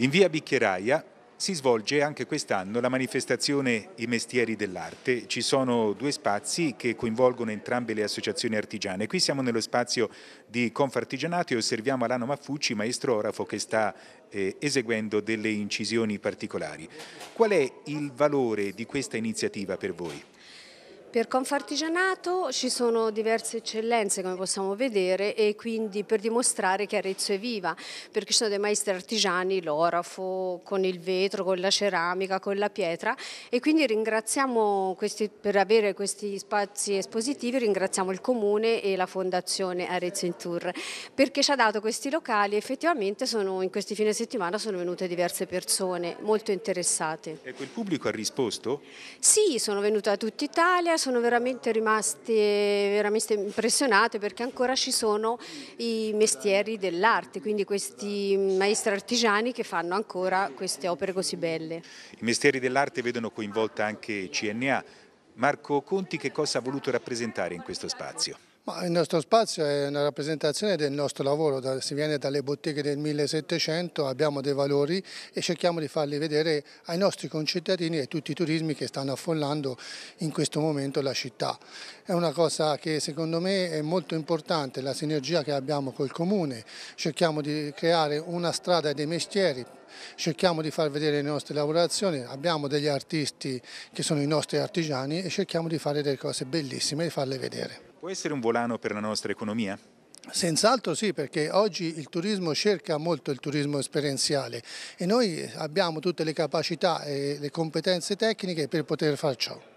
In via Bicchieraia si svolge anche quest'anno la manifestazione I mestieri dell'arte. Ci sono due spazi che coinvolgono entrambe le associazioni artigiane. Qui siamo nello spazio di Confartigianato e osserviamo Alano Maffucci, maestro orafo che sta eh, eseguendo delle incisioni particolari. Qual è il valore di questa iniziativa per voi? Per Confartigianato ci sono diverse eccellenze come possiamo vedere e quindi per dimostrare che Arezzo è viva, perché ci sono dei maestri artigiani, l'orafo, con il vetro, con la ceramica, con la pietra e quindi ringraziamo questi, per avere questi spazi espositivi, ringraziamo il comune e la fondazione Arezzo in Tour, perché ci ha dato questi locali e effettivamente sono, in questi fine settimana sono venute diverse persone molto interessate. E quel pubblico ha risposto? Sì, sono venute da tutta Italia, sono veramente rimaste veramente impressionate perché ancora ci sono i mestieri dell'arte, quindi questi maestri artigiani che fanno ancora queste opere così belle. I mestieri dell'arte vedono coinvolta anche CNA. Marco Conti che cosa ha voluto rappresentare in questo spazio? Ma il nostro spazio è una rappresentazione del nostro lavoro, si viene dalle botteghe del 1700, abbiamo dei valori e cerchiamo di farli vedere ai nostri concittadini e a tutti i turismi che stanno affollando in questo momento la città. È una cosa che secondo me è molto importante, la sinergia che abbiamo col comune, cerchiamo di creare una strada dei mestieri cerchiamo di far vedere le nostre lavorazioni, abbiamo degli artisti che sono i nostri artigiani e cerchiamo di fare delle cose bellissime e farle vedere. Può essere un volano per la nostra economia? Senz'altro sì, perché oggi il turismo cerca molto il turismo esperienziale e noi abbiamo tutte le capacità e le competenze tecniche per poter far ciò.